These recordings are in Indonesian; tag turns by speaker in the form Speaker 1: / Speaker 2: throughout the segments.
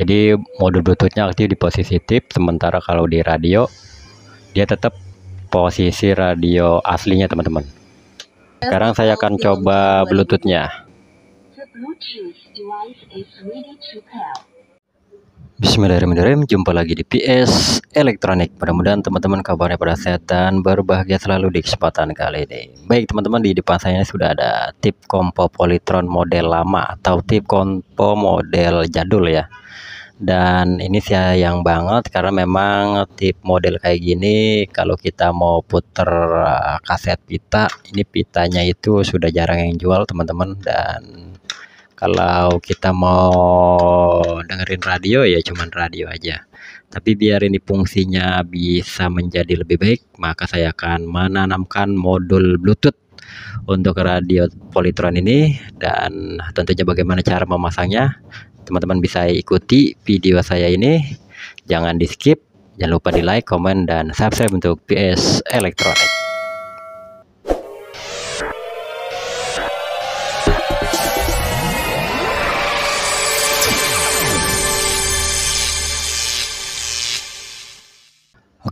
Speaker 1: Jadi modul bluetoothnya aktif di posisi tip, sementara kalau di radio dia tetap posisi radio aslinya teman-teman.
Speaker 2: Sekarang saya akan
Speaker 1: coba bluetoothnya. Bluetooth device Bismillahirrahmanirrahim Jumpa lagi di PS Elektronik Mudah-mudahan teman-teman kabarnya pada sehat dan berbahagia selalu di kesempatan kali ini Baik teman-teman di depan saya ini sudah ada tip kompo politron model lama Atau tip kompo model jadul ya Dan ini saya yang banget karena memang tip model kayak gini Kalau kita mau puter eh, kaset pita Ini pitanya itu sudah jarang yang jual teman-teman Dan kalau kita mau dengerin radio ya cuman radio aja tapi biar ini fungsinya bisa menjadi lebih baik maka saya akan menanamkan modul bluetooth untuk radio politron ini dan tentunya bagaimana cara memasangnya teman-teman bisa ikuti video saya ini jangan di skip jangan lupa di like, komen, dan subscribe untuk PS Electronics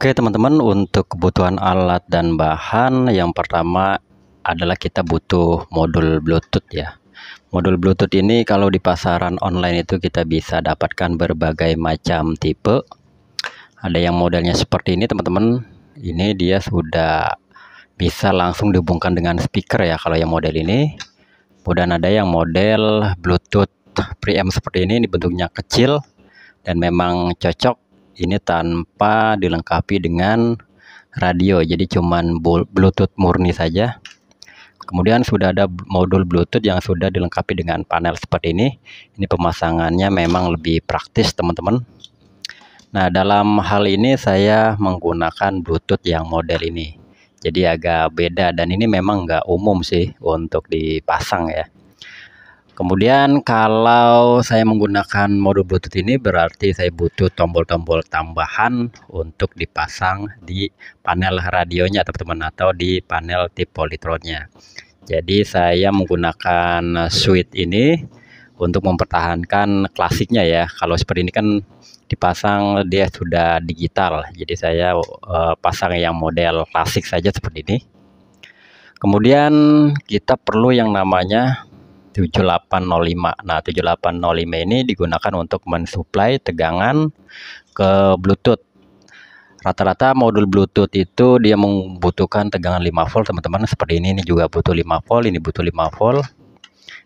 Speaker 1: Oke teman-teman untuk kebutuhan alat dan bahan yang pertama adalah kita butuh modul bluetooth ya modul bluetooth ini kalau di pasaran online itu kita bisa dapatkan berbagai macam tipe ada yang modelnya seperti ini teman-teman ini dia sudah bisa langsung dihubungkan dengan speaker ya kalau yang model ini kemudian ada yang model bluetooth preamp seperti ini ini bentuknya kecil dan memang cocok ini tanpa dilengkapi dengan radio jadi cuman bluetooth murni saja kemudian sudah ada modul bluetooth yang sudah dilengkapi dengan panel seperti ini ini pemasangannya memang lebih praktis teman-teman nah dalam hal ini saya menggunakan bluetooth yang model ini jadi agak beda dan ini memang nggak umum sih untuk dipasang ya Kemudian kalau saya menggunakan mode Bluetooth ini berarti saya butuh tombol-tombol tambahan untuk dipasang di panel radionya teman-teman atau di panel tip politronnya. Jadi saya menggunakan switch ini untuk mempertahankan klasiknya ya. Kalau seperti ini kan dipasang dia sudah digital. Jadi saya uh, pasang yang model klasik saja seperti ini. Kemudian kita perlu yang namanya 7805. Nah, 7805 ini digunakan untuk mensuplai tegangan ke Bluetooth. Rata-rata modul Bluetooth itu dia membutuhkan tegangan 5 volt, teman-teman. Seperti ini ini juga butuh 5 volt, ini butuh 5 volt.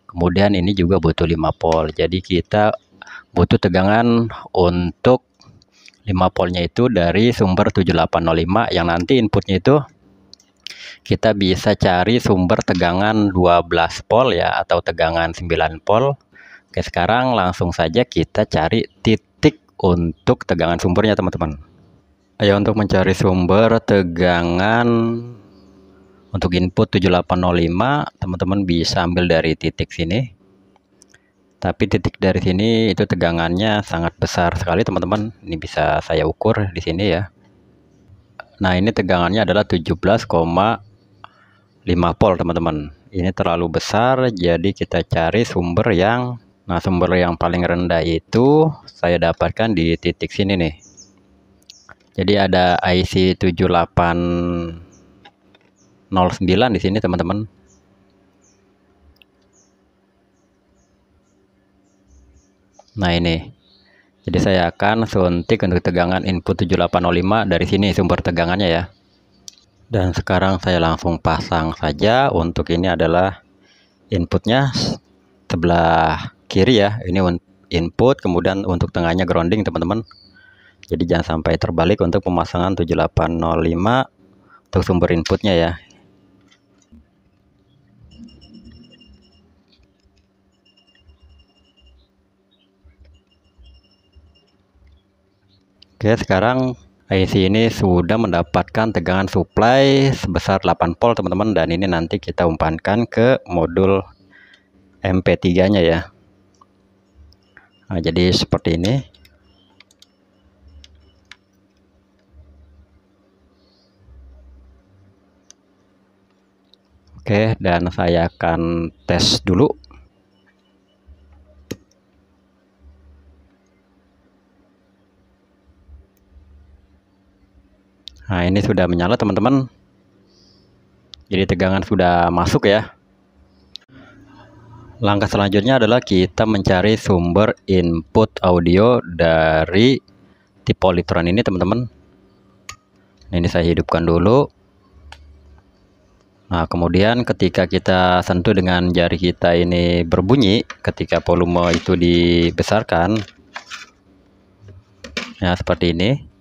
Speaker 1: Kemudian ini juga butuh 5 volt. Jadi kita butuh tegangan untuk 5 voltnya itu dari sumber 7805 yang nanti inputnya itu kita bisa cari sumber tegangan 12 volt ya atau tegangan 9 volt. Oke, sekarang langsung saja kita cari titik untuk tegangan sumbernya, teman-teman. Ayo untuk mencari sumber tegangan untuk input 7805, teman-teman bisa ambil dari titik sini. Tapi titik dari sini itu tegangannya sangat besar sekali, teman-teman. Ini bisa saya ukur di sini ya. Nah ini tegangannya adalah 17,5 volt teman-teman ini terlalu besar jadi kita cari sumber yang nah sumber yang paling rendah itu saya dapatkan di titik sini nih jadi ada IC 7809 di sini teman-teman nah ini jadi saya akan suntik untuk tegangan input 7805 dari sini sumber tegangannya ya. Dan sekarang saya langsung pasang saja untuk ini adalah inputnya sebelah kiri ya. Ini input kemudian untuk tengahnya grounding teman-teman. Jadi jangan sampai terbalik untuk pemasangan 7805 untuk sumber inputnya ya. Oke, sekarang IC ini sudah mendapatkan tegangan supply sebesar 8 volt teman-teman dan ini nanti kita umpankan ke modul MP3-nya ya. Nah, jadi seperti ini. Oke, dan saya akan tes dulu Nah, ini sudah menyala teman-teman. Jadi tegangan sudah masuk ya. Langkah selanjutnya adalah kita mencari sumber input audio dari tipe litron ini teman-teman. Nah, ini saya hidupkan dulu. Nah, kemudian ketika kita sentuh dengan jari kita ini berbunyi ketika volume itu dibesarkan. Ya, seperti ini.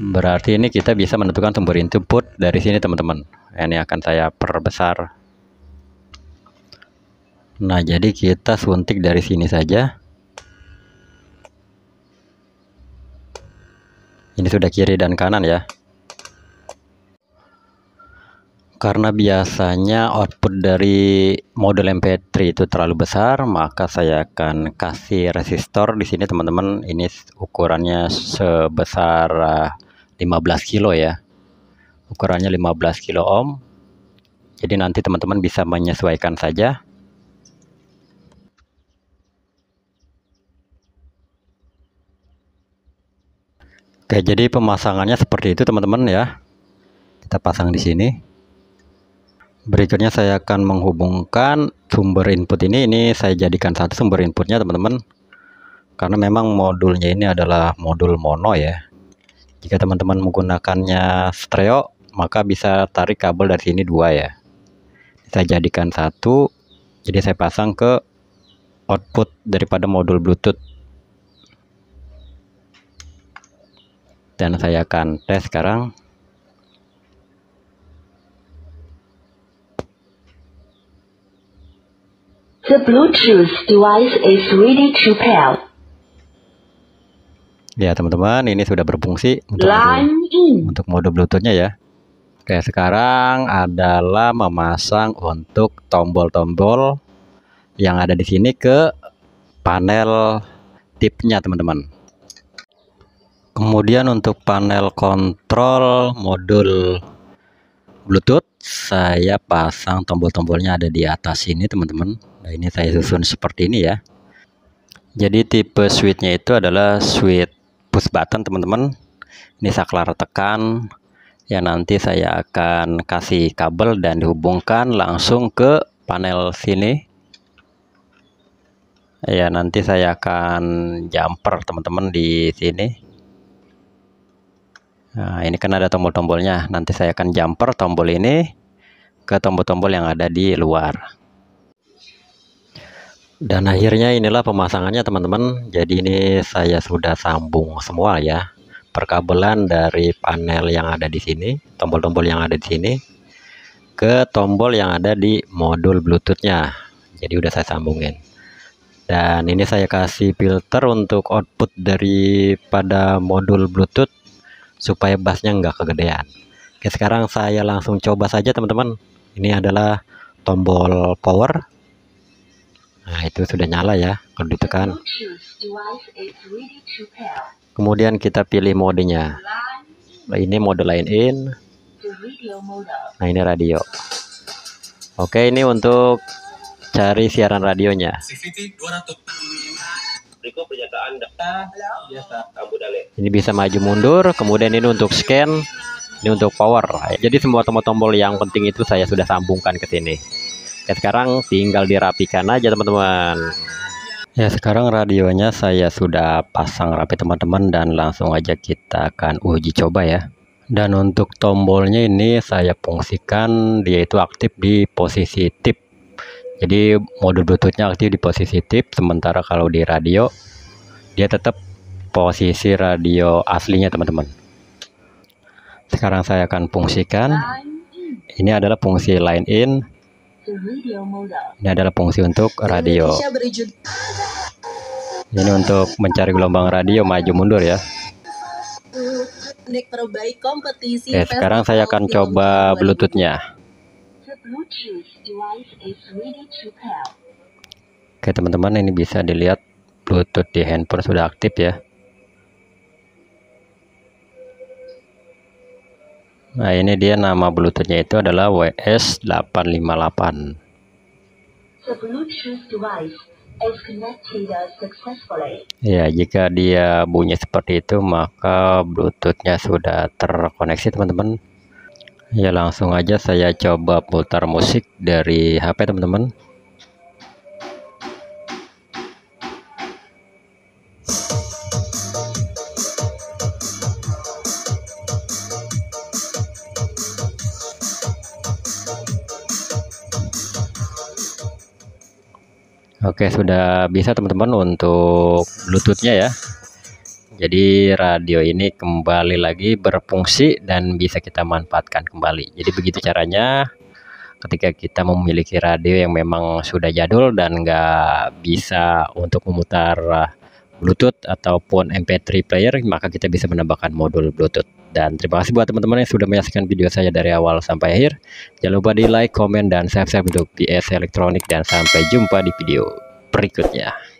Speaker 1: Berarti ini kita bisa menentukan sumber input dari sini teman-teman. Ini akan saya perbesar. Nah, jadi kita suntik dari sini saja. Ini sudah kiri dan kanan ya. Karena biasanya output dari model MP3 itu terlalu besar, maka saya akan kasih resistor di sini teman-teman. Ini ukurannya sebesar 15 kilo ya ukurannya 15 kilo ohm jadi nanti teman-teman bisa menyesuaikan saja Oke, jadi pemasangannya seperti itu teman-teman ya. Kita pasang di sini. Berikutnya saya akan menghubungkan sumber input ini. Ini saya jadikan satu sumber inputnya teman-teman. Karena memang modulnya ini adalah modul mono ya. Jika teman-teman menggunakannya stereo, maka bisa tarik kabel dari sini dua ya. Saya jadikan satu, jadi saya pasang ke output daripada modul Bluetooth. Dan saya akan tes sekarang. The Bluetooth device is ready to pair. Ya teman-teman, ini sudah berfungsi untuk Line mode, in. untuk mode Bluetoothnya ya. Oke, sekarang adalah memasang untuk tombol-tombol yang ada di sini ke panel tipnya teman-teman. Kemudian untuk panel kontrol modul Bluetooth, saya pasang tombol-tombolnya ada di atas sini teman-teman. Nah ini saya susun seperti ini ya. Jadi tipe switchnya itu adalah switch push button teman-teman ini saklar tekan ya nanti saya akan kasih kabel dan dihubungkan langsung ke panel sini ya nanti saya akan jumper teman-teman di sini nah ini kan ada tombol-tombolnya nanti saya akan jumper tombol ini ke tombol-tombol yang ada di luar dan akhirnya inilah pemasangannya teman-teman jadi ini saya sudah sambung semua ya perkabelan dari panel yang ada di sini tombol-tombol yang ada di sini ke tombol yang ada di modul bluetoothnya jadi udah saya sambungin dan ini saya kasih filter untuk output dari pada modul bluetooth supaya bassnya nggak kegedean Oke sekarang saya langsung coba saja teman-teman ini adalah tombol power Nah, itu sudah nyala ya kalau ditekan. Gitu kemudian kita pilih modenya. Ini mode lain in. Nah, ini radio. Oke, ini untuk cari siaran radionya. Ini bisa maju mundur, kemudian ini untuk scan, ini untuk power. Jadi semua tombol-tombol yang penting itu saya sudah sambungkan ke sini ya sekarang tinggal dirapikan aja teman-teman ya sekarang radionya saya sudah pasang rapi teman-teman dan langsung aja kita akan uji coba ya dan untuk tombolnya ini saya fungsikan dia itu aktif di posisi tip jadi mode bluetoothnya aktif di posisi tip sementara kalau di radio dia tetap posisi radio aslinya teman-teman sekarang saya akan fungsikan ini adalah fungsi line in ini adalah fungsi untuk radio. Ini untuk mencari gelombang radio maju mundur ya. Oke, sekarang saya akan coba bluetoothnya. Oke teman-teman ini bisa dilihat Bluetooth di handphone sudah aktif ya Nah ini dia nama bluetoothnya itu adalah WS858 Ya jika dia bunyi seperti itu maka bluetoothnya sudah terkoneksi teman-teman Ya langsung aja saya coba putar musik dari HP teman-teman Oke, sudah bisa teman-teman untuk Bluetoothnya ya. Jadi radio ini kembali lagi berfungsi dan bisa kita manfaatkan kembali. Jadi begitu caranya ketika kita memiliki radio yang memang sudah jadul dan nggak bisa untuk memutar Bluetooth ataupun MP3 player, maka kita bisa menambahkan modul Bluetooth. Dan terima kasih buat teman-teman yang sudah menyaksikan video saya dari awal sampai akhir. Jangan lupa di like, komen, dan subscribe untuk PS Elektronik. Dan sampai jumpa di video berikutnya.